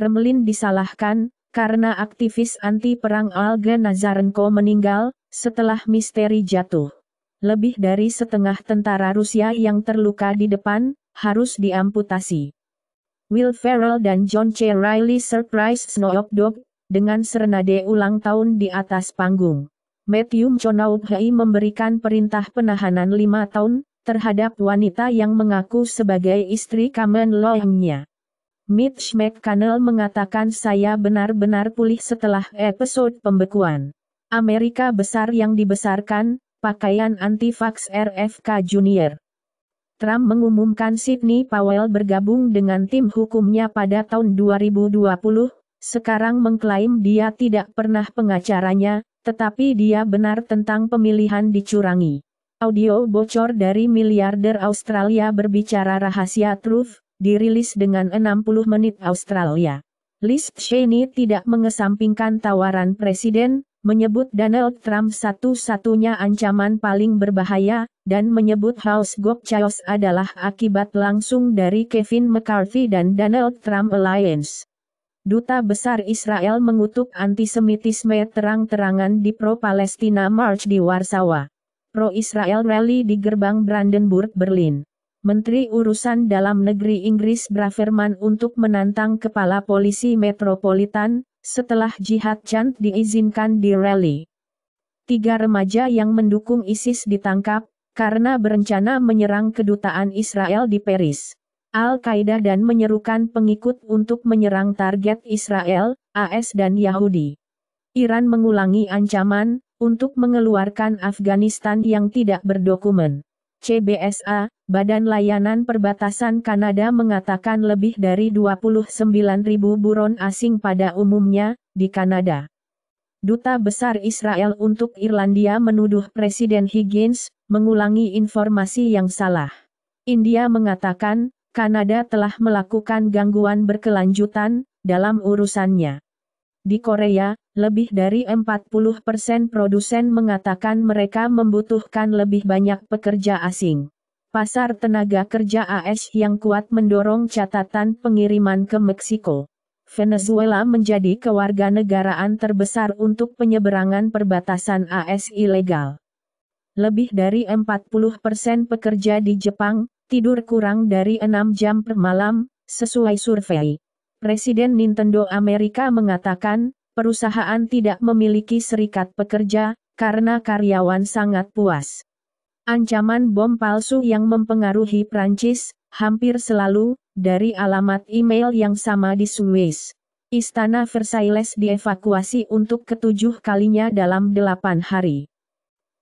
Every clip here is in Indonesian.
Kremlin disalahkan, karena aktivis anti perang Olga Nazarenko meninggal, setelah misteri jatuh. Lebih dari setengah tentara Rusia yang terluka di depan, harus diamputasi. Will Ferrell dan John C. Reilly surprise Snoop Dogg, dengan serenade ulang tahun di atas panggung. Matthew Mchonaughey memberikan perintah penahanan lima tahun, terhadap wanita yang mengaku sebagai istri Kamen Loemnya. Mitch McConnell mengatakan saya benar-benar pulih setelah episode pembekuan. Amerika besar yang dibesarkan, pakaian anti-vax RFK Jr. Trump mengumumkan Sidney Powell bergabung dengan tim hukumnya pada tahun 2020, sekarang mengklaim dia tidak pernah pengacaranya, tetapi dia benar tentang pemilihan dicurangi. Audio bocor dari miliarder Australia berbicara rahasia Truth, dirilis dengan 60 menit Australia. Liz Cheney tidak mengesampingkan tawaran presiden, menyebut Donald Trump satu-satunya ancaman paling berbahaya, dan menyebut House Gov Chaos adalah akibat langsung dari Kevin McCarthy dan Donald Trump Alliance. Duta Besar Israel mengutuk antisemitisme terang-terangan di pro-Palestina March di Warsawa. Pro-Israel rally di gerbang Brandenburg, Berlin. Menteri Urusan Dalam Negeri Inggris berafirman untuk menantang Kepala Polisi Metropolitan, setelah jihad chant diizinkan di rally. Tiga remaja yang mendukung ISIS ditangkap, karena berencana menyerang kedutaan Israel di Paris. Al-Qaeda dan menyerukan pengikut untuk menyerang target Israel, AS dan Yahudi. Iran mengulangi ancaman, untuk mengeluarkan Afghanistan yang tidak berdokumen. CBSA, Badan Layanan Perbatasan Kanada mengatakan lebih dari 29.000 buron asing pada umumnya di Kanada. Duta Besar Israel untuk Irlandia menuduh Presiden Higgins mengulangi informasi yang salah. India mengatakan Kanada telah melakukan gangguan berkelanjutan dalam urusannya. Di Korea, lebih dari 40% produsen mengatakan mereka membutuhkan lebih banyak pekerja asing. Pasar tenaga kerja AS yang kuat mendorong catatan pengiriman ke Meksiko. Venezuela menjadi kewarganegaraan terbesar untuk penyeberangan perbatasan AS ilegal. Lebih dari 40% pekerja di Jepang tidur kurang dari 6 jam per malam, sesuai survei. Presiden Nintendo Amerika mengatakan, perusahaan tidak memiliki serikat pekerja karena karyawan sangat puas. Ancaman bom palsu yang mempengaruhi Prancis, hampir selalu, dari alamat email yang sama di Swiss. Istana Versailles dievakuasi untuk ketujuh kalinya dalam delapan hari.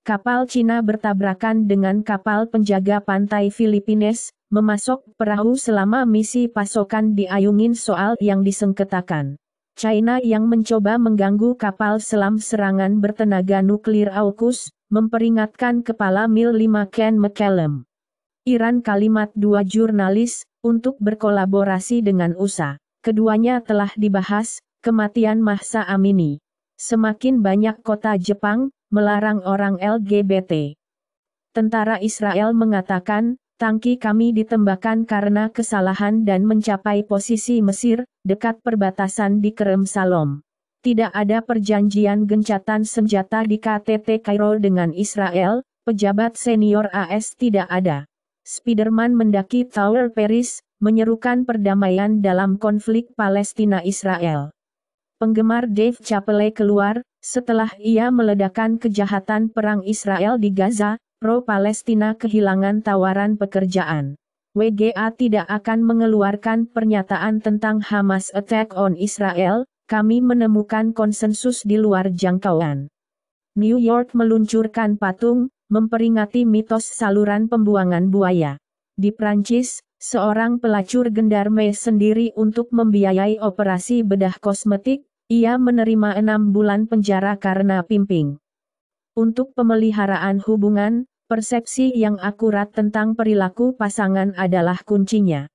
Kapal Cina bertabrakan dengan kapal penjaga pantai Filipines, memasok perahu selama misi pasokan diayungin soal yang disengketakan. China yang mencoba mengganggu kapal selam serangan bertenaga nuklir AUKUS, memperingatkan kepala Mil 5 Ken McCallum. Iran kalimat dua jurnalis, untuk berkolaborasi dengan USA. Keduanya telah dibahas, kematian Mahsa Amini. Semakin banyak kota Jepang, melarang orang LGBT. Tentara Israel mengatakan, tangki kami ditembakkan karena kesalahan dan mencapai posisi Mesir, dekat perbatasan di Kerem Salom tidak ada perjanjian gencatan senjata di KTT Kairo dengan Israel, pejabat senior AS tidak ada. Spiderman mendaki Tower Paris, menyerukan perdamaian dalam konflik Palestina-Israel. Penggemar Dave Chappelle keluar, setelah ia meledakan kejahatan perang Israel di Gaza, pro-Palestina kehilangan tawaran pekerjaan. WGA tidak akan mengeluarkan pernyataan tentang Hamas attack on Israel, kami menemukan konsensus di luar jangkauan. New York meluncurkan patung, memperingati mitos saluran pembuangan buaya. Di Prancis, seorang pelacur gendarme sendiri untuk membiayai operasi bedah kosmetik, ia menerima enam bulan penjara karena pimping. Untuk pemeliharaan hubungan, persepsi yang akurat tentang perilaku pasangan adalah kuncinya.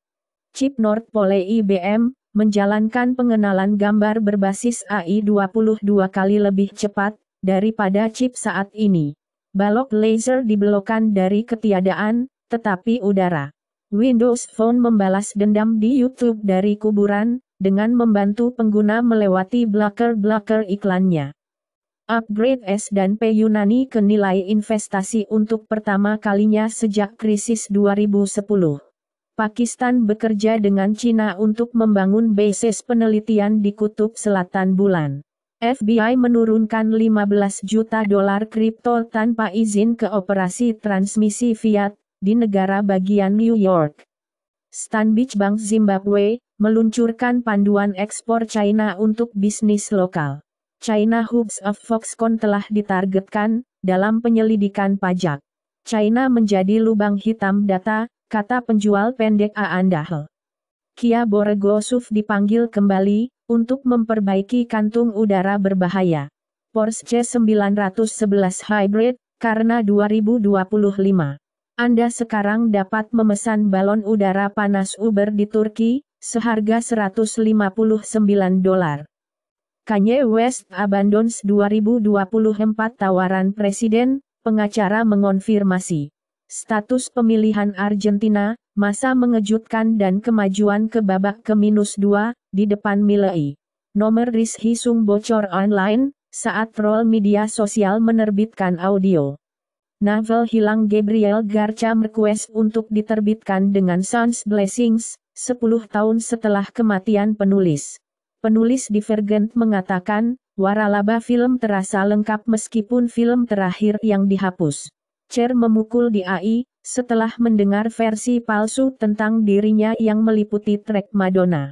Chip North Pole IBM, menjalankan pengenalan gambar berbasis AI 22 kali lebih cepat daripada chip saat ini. Balok laser dibelokkan dari ketiadaan, tetapi udara. Windows Phone membalas dendam di YouTube dari kuburan, dengan membantu pengguna melewati blocker-blocker iklannya. Upgrade S dan P Yunani ke nilai investasi untuk pertama kalinya sejak krisis 2010. Pakistan bekerja dengan China untuk membangun basis penelitian di Kutub Selatan Bulan. FBI menurunkan 15 juta dolar kripto tanpa izin ke operasi transmisi fiat di negara bagian New York. Stanbic Bank Zimbabwe meluncurkan panduan ekspor China untuk bisnis lokal. China Hubs of Foxconn telah ditargetkan dalam penyelidikan pajak. China menjadi lubang hitam data kata penjual pendek Anda. Kia Boregosuf dipanggil kembali, untuk memperbaiki kantung udara berbahaya. Porsche 911 Hybrid, karena 2025. Anda sekarang dapat memesan balon udara panas Uber di Turki, seharga 159 dolar. Kanye West abandons 2024 tawaran presiden, pengacara mengonfirmasi. Status pemilihan Argentina, masa mengejutkan dan kemajuan ke babak ke-2 di depan Milei. Nomor Riz Sung bocor online, saat troll media sosial menerbitkan audio. Novel hilang Gabriel Garcia request untuk diterbitkan dengan Sons Blessings, 10 tahun setelah kematian penulis. Penulis Divergent mengatakan, waralaba film terasa lengkap meskipun film terakhir yang dihapus. Cher memukul di AI, setelah mendengar versi palsu tentang dirinya yang meliputi trek Madonna.